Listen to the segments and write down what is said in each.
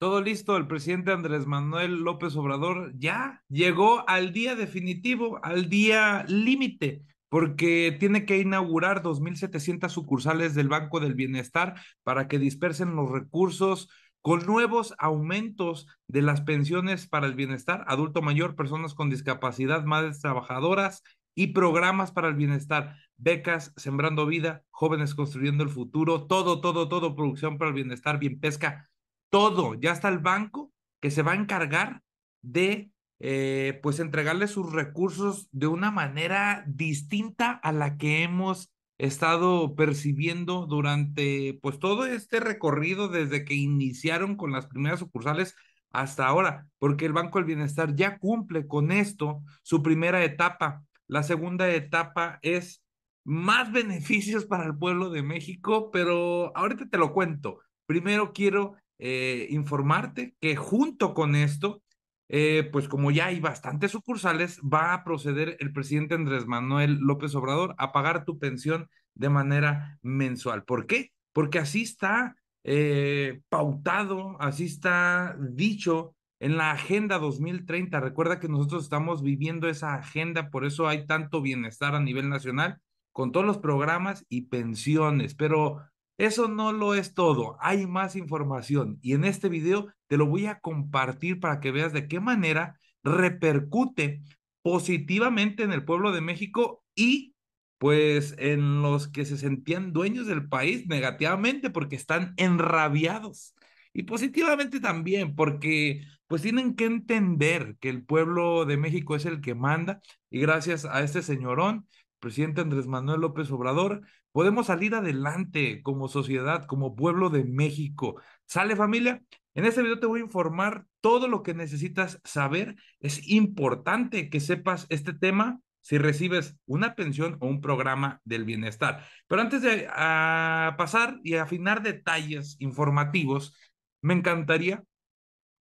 Todo listo, el presidente Andrés Manuel López Obrador ya llegó al día definitivo, al día límite, porque tiene que inaugurar 2.700 sucursales del Banco del Bienestar para que dispersen los recursos con nuevos aumentos de las pensiones para el bienestar, adulto mayor, personas con discapacidad, madres trabajadoras y programas para el bienestar, becas, sembrando vida, jóvenes construyendo el futuro, todo, todo, todo, producción para el bienestar, bien pesca todo, ya está el banco que se va a encargar de eh, pues entregarle sus recursos de una manera distinta a la que hemos estado percibiendo durante pues todo este recorrido desde que iniciaron con las primeras sucursales hasta ahora, porque el Banco del Bienestar ya cumple con esto su primera etapa. La segunda etapa es más beneficios para el pueblo de México, pero ahorita te lo cuento. Primero quiero eh, informarte que junto con esto, eh, pues como ya hay bastantes sucursales, va a proceder el presidente Andrés Manuel López Obrador a pagar tu pensión de manera mensual. ¿Por qué? Porque así está eh, pautado, así está dicho en la Agenda 2030. Recuerda que nosotros estamos viviendo esa agenda, por eso hay tanto bienestar a nivel nacional con todos los programas y pensiones, pero eso no lo es todo, hay más información y en este video te lo voy a compartir para que veas de qué manera repercute positivamente en el pueblo de México y pues en los que se sentían dueños del país negativamente porque están enrabiados y positivamente también porque pues tienen que entender que el pueblo de México es el que manda y gracias a este señorón presidente Andrés Manuel López Obrador, podemos salir adelante como sociedad, como pueblo de México. ¿Sale familia? En este video te voy a informar todo lo que necesitas saber. Es importante que sepas este tema si recibes una pensión o un programa del bienestar. Pero antes de ah, pasar y afinar detalles informativos, me encantaría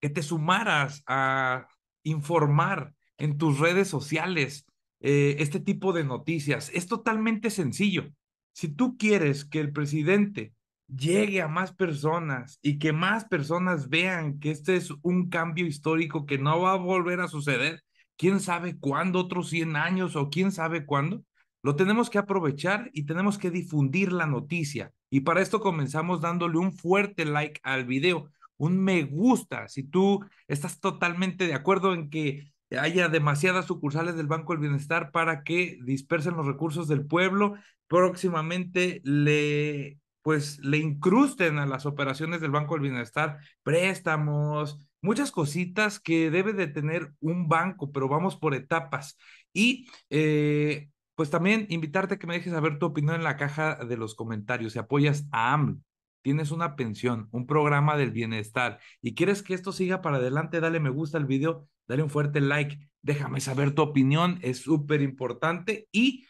que te sumaras a informar en tus redes sociales eh, este tipo de noticias. Es totalmente sencillo. Si tú quieres que el presidente llegue a más personas y que más personas vean que este es un cambio histórico que no va a volver a suceder, quién sabe cuándo, otros 100 años o quién sabe cuándo, lo tenemos que aprovechar y tenemos que difundir la noticia. Y para esto comenzamos dándole un fuerte like al video, un me gusta, si tú estás totalmente de acuerdo en que haya demasiadas sucursales del Banco del Bienestar para que dispersen los recursos del pueblo. Próximamente le pues le incrusten a las operaciones del Banco del Bienestar préstamos, muchas cositas que debe de tener un banco, pero vamos por etapas. Y eh, pues también invitarte a que me dejes saber tu opinión en la caja de los comentarios, si apoyas a AMLO, tienes una pensión, un programa del bienestar y quieres que esto siga para adelante, dale me gusta al video, dale un fuerte like, déjame saber tu opinión, es súper importante y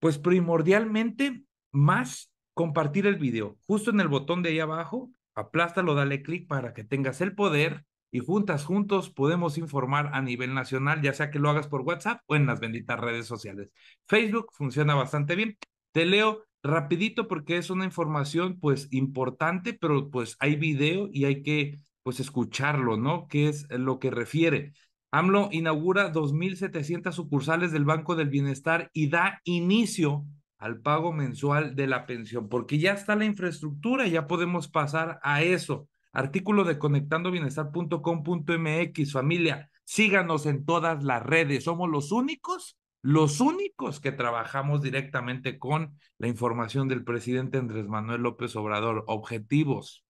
pues primordialmente más compartir el video. Justo en el botón de ahí abajo, aplástalo, dale clic para que tengas el poder y juntas, juntos podemos informar a nivel nacional, ya sea que lo hagas por WhatsApp o en las benditas redes sociales. Facebook funciona bastante bien. Te leo, rapidito porque es una información pues importante, pero pues hay video y hay que pues escucharlo, ¿no? ¿Qué es lo que refiere? AMLO inaugura 2.700 sucursales del Banco del Bienestar y da inicio al pago mensual de la pensión, porque ya está la infraestructura, ya podemos pasar a eso. Artículo de conectandobienestar.com.mx, familia, síganos en todas las redes, somos los únicos los únicos que trabajamos directamente con la información del presidente Andrés Manuel López Obrador, objetivos.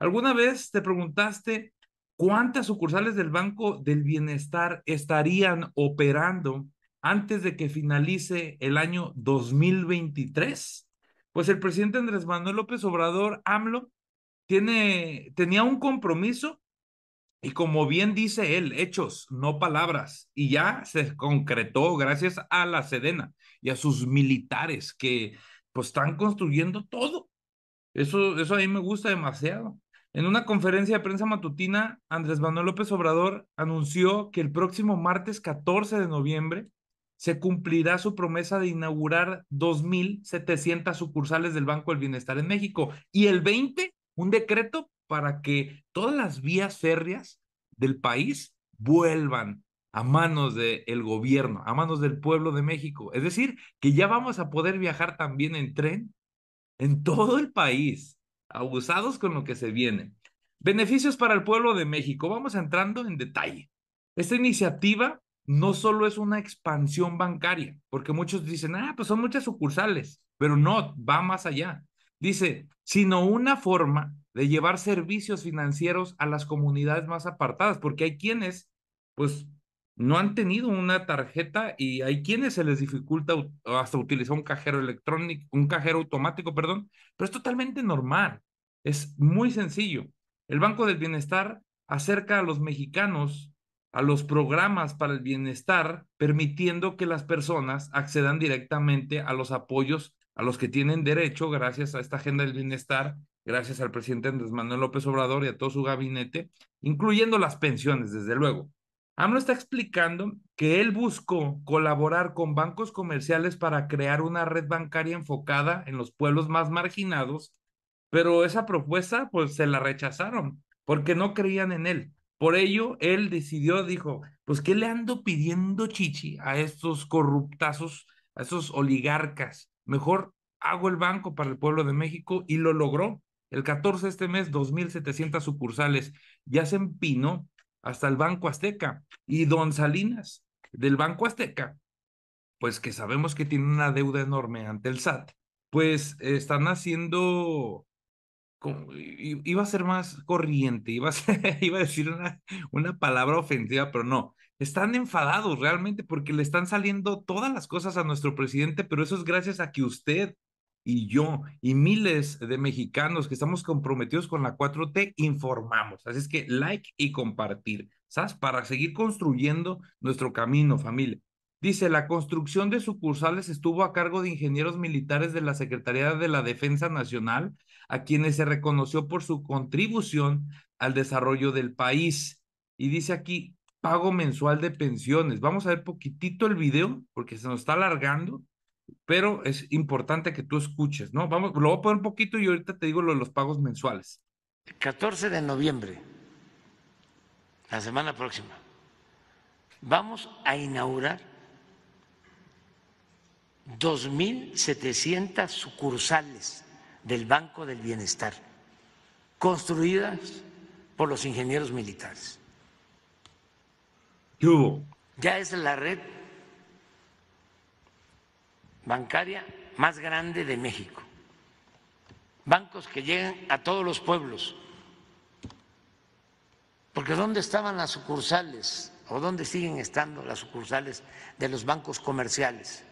¿Alguna vez te preguntaste cuántas sucursales del Banco del Bienestar estarían operando antes de que finalice el año 2023? Pues el presidente Andrés Manuel López Obrador, AMLO, tiene, tenía un compromiso y como bien dice él, hechos, no palabras. Y ya se concretó gracias a la Sedena y a sus militares que pues están construyendo todo. Eso, eso a mí me gusta demasiado. En una conferencia de prensa matutina, Andrés Manuel López Obrador anunció que el próximo martes 14 de noviembre se cumplirá su promesa de inaugurar 2.700 sucursales del Banco del Bienestar en México. Y el 20, un decreto para que todas las vías férreas del país vuelvan a manos del gobierno, a manos del pueblo de México. Es decir, que ya vamos a poder viajar también en tren en todo el país, abusados con lo que se viene. Beneficios para el pueblo de México. Vamos entrando en detalle. Esta iniciativa no solo es una expansión bancaria, porque muchos dicen, ah, pues son muchas sucursales, pero no, va más allá. Dice, sino una forma de llevar servicios financieros a las comunidades más apartadas, porque hay quienes, pues, no han tenido una tarjeta y hay quienes se les dificulta hasta utilizar un cajero electrónico, un cajero automático, perdón, pero es totalmente normal, es muy sencillo. El Banco del Bienestar acerca a los mexicanos a los programas para el bienestar, permitiendo que las personas accedan directamente a los apoyos a los que tienen derecho gracias a esta agenda del bienestar gracias al presidente Andrés Manuel López Obrador y a todo su gabinete, incluyendo las pensiones, desde luego. AMLO está explicando que él buscó colaborar con bancos comerciales para crear una red bancaria enfocada en los pueblos más marginados, pero esa propuesta pues se la rechazaron porque no creían en él. Por ello, él decidió, dijo, pues ¿qué le ando pidiendo chichi a estos corruptazos, a esos oligarcas? Mejor hago el banco para el pueblo de México y lo logró. El 14 de este mes, 2.700 sucursales. Ya se empinó hasta el Banco Azteca. Y don Salinas, del Banco Azteca, pues que sabemos que tiene una deuda enorme ante el SAT, pues están haciendo iba a ser más corriente, iba a, iba a decir una, una, palabra ofensiva, pero no. Están enfadados realmente porque le están saliendo todas las cosas a nuestro presidente, pero eso es gracias a que usted y yo y miles de mexicanos que estamos comprometidos con la 4T informamos. Así es que like y compartir, ¿sabes? Para seguir construyendo nuestro camino, familia. Dice, la construcción de sucursales estuvo a cargo de ingenieros militares de la Secretaría de la Defensa Nacional, a quienes se reconoció por su contribución al desarrollo del país. Y dice aquí, pago mensual de pensiones. Vamos a ver poquitito el video porque se nos está alargando pero es importante que tú escuches, ¿no? Vamos, lo voy a poner un poquito y ahorita te digo lo de los pagos mensuales. 14 de noviembre, la semana próxima, vamos a inaugurar 2.700 sucursales del Banco del Bienestar, construidas por los ingenieros militares. ¿Qué hubo? Ya es la red bancaria más grande de México. Bancos que llegan a todos los pueblos. Porque ¿dónde estaban las sucursales o dónde siguen estando las sucursales de los bancos comerciales?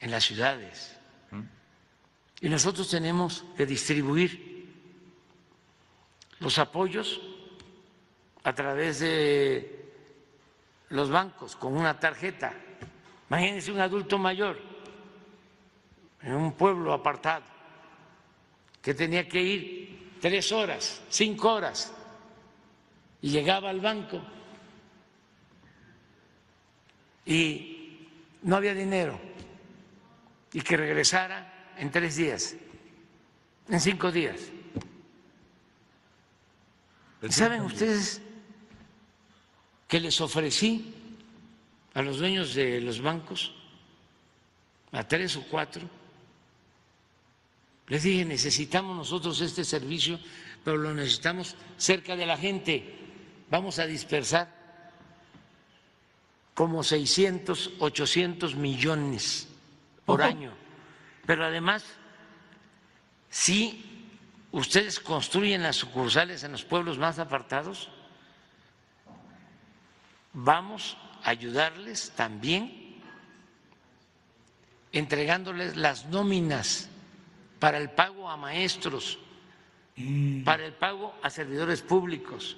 En las ciudades. Y nosotros tenemos que distribuir los apoyos a través de los bancos con una tarjeta Imagínense un adulto mayor en un pueblo apartado que tenía que ir tres horas, cinco horas, y llegaba al banco y no había dinero y que regresara en tres días, en cinco días. ¿Saben ustedes que les ofrecí a los dueños de los bancos, a tres o cuatro. Les dije, necesitamos nosotros este servicio, pero lo necesitamos cerca de la gente. Vamos a dispersar como 600, 800 millones por año. Pero además, si ustedes construyen las sucursales en los pueblos más apartados, vamos ayudarles también entregándoles las nóminas para el pago a maestros, mm. para el pago a servidores públicos.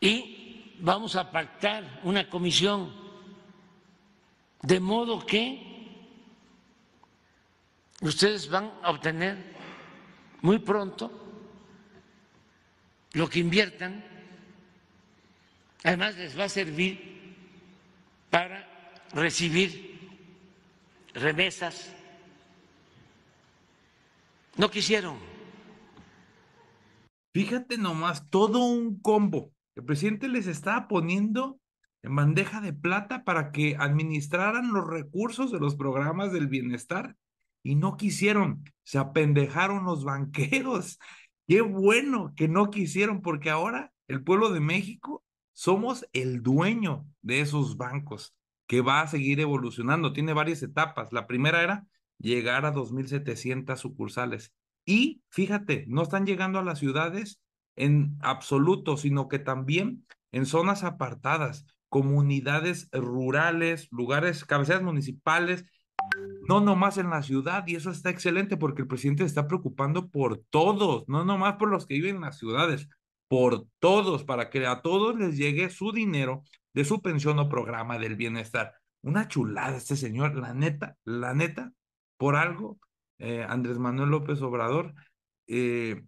Y vamos a pactar una comisión, de modo que ustedes van a obtener muy pronto lo que inviertan Además, les va a servir para recibir remesas. No quisieron. Fíjate nomás, todo un combo. El presidente les estaba poniendo en bandeja de plata para que administraran los recursos de los programas del bienestar y no quisieron. Se apendejaron los banqueros. Qué bueno que no quisieron porque ahora el pueblo de México somos el dueño de esos bancos que va a seguir evolucionando. Tiene varias etapas. La primera era llegar a 2.700 sucursales. Y fíjate, no están llegando a las ciudades en absoluto, sino que también en zonas apartadas, comunidades rurales, lugares, cabeceras municipales, no nomás en la ciudad. Y eso está excelente porque el presidente está preocupando por todos, no nomás por los que viven en las ciudades, por todos, para que a todos les llegue su dinero de su pensión o programa del bienestar. Una chulada este señor, la neta, la neta, por algo, eh, Andrés Manuel López Obrador, eh,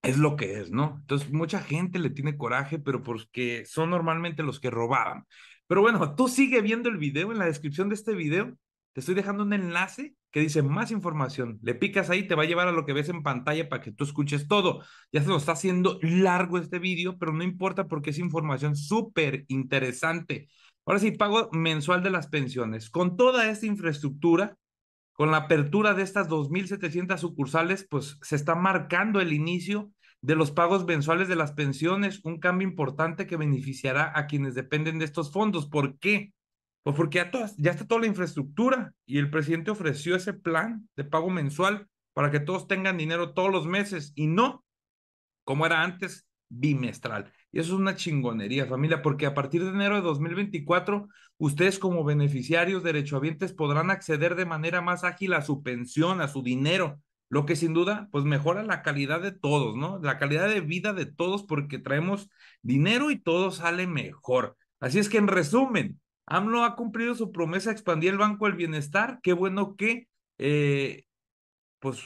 es lo que es, ¿no? Entonces, mucha gente le tiene coraje, pero porque son normalmente los que robaban. Pero bueno, tú sigue viendo el video en la descripción de este video te estoy dejando un enlace que dice más información. Le picas ahí, te va a llevar a lo que ves en pantalla para que tú escuches todo. Ya se nos está haciendo largo este video, pero no importa porque es información súper interesante. Ahora sí, pago mensual de las pensiones. Con toda esta infraestructura, con la apertura de estas 2.700 sucursales, pues se está marcando el inicio de los pagos mensuales de las pensiones, un cambio importante que beneficiará a quienes dependen de estos fondos. ¿Por qué? Pues porque ya, ya está toda la infraestructura y el presidente ofreció ese plan de pago mensual para que todos tengan dinero todos los meses y no como era antes, bimestral. Y eso es una chingonería, familia, porque a partir de enero de 2024, ustedes como beneficiarios derechohabientes podrán acceder de manera más ágil a su pensión, a su dinero, lo que sin duda, pues mejora la calidad de todos, ¿no? La calidad de vida de todos porque traemos dinero y todo sale mejor. Así es que en resumen, AMLO ha cumplido su promesa de expandir el Banco del Bienestar. Qué bueno que eh, pues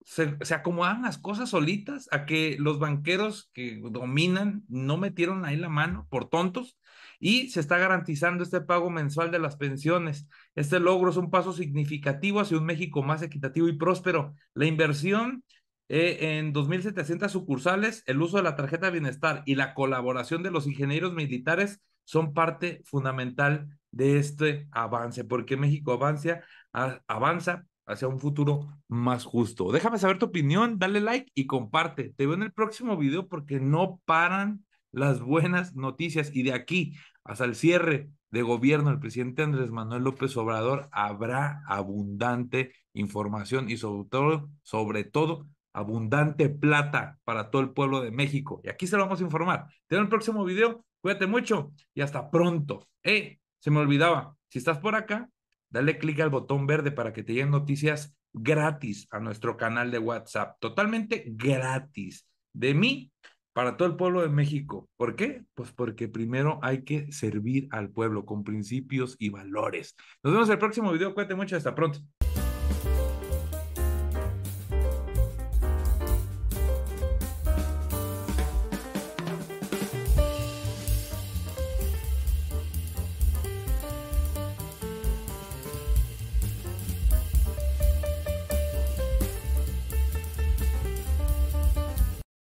se, acomodan las cosas solitas a que los banqueros que dominan no metieron ahí la mano por tontos y se está garantizando este pago mensual de las pensiones. Este logro es un paso significativo hacia un México más equitativo y próspero. La inversión eh, en 2.700 sucursales, el uso de la tarjeta bienestar y la colaboración de los ingenieros militares son parte fundamental de este avance, porque México avanza, hacia un futuro más justo. Déjame saber tu opinión, dale like y comparte. Te veo en el próximo video porque no paran las buenas noticias y de aquí hasta el cierre de gobierno del presidente Andrés Manuel López Obrador habrá abundante información y sobre todo, sobre todo, abundante plata para todo el pueblo de México. Y aquí se lo vamos a informar. Te veo en el próximo video. Cuídate mucho y hasta pronto. ¡Eh! Se me olvidaba. Si estás por acá, dale clic al botón verde para que te lleguen noticias gratis a nuestro canal de WhatsApp. Totalmente gratis. De mí para todo el pueblo de México. ¿Por qué? Pues porque primero hay que servir al pueblo con principios y valores. Nos vemos en el próximo video. Cuídate mucho. Hasta pronto.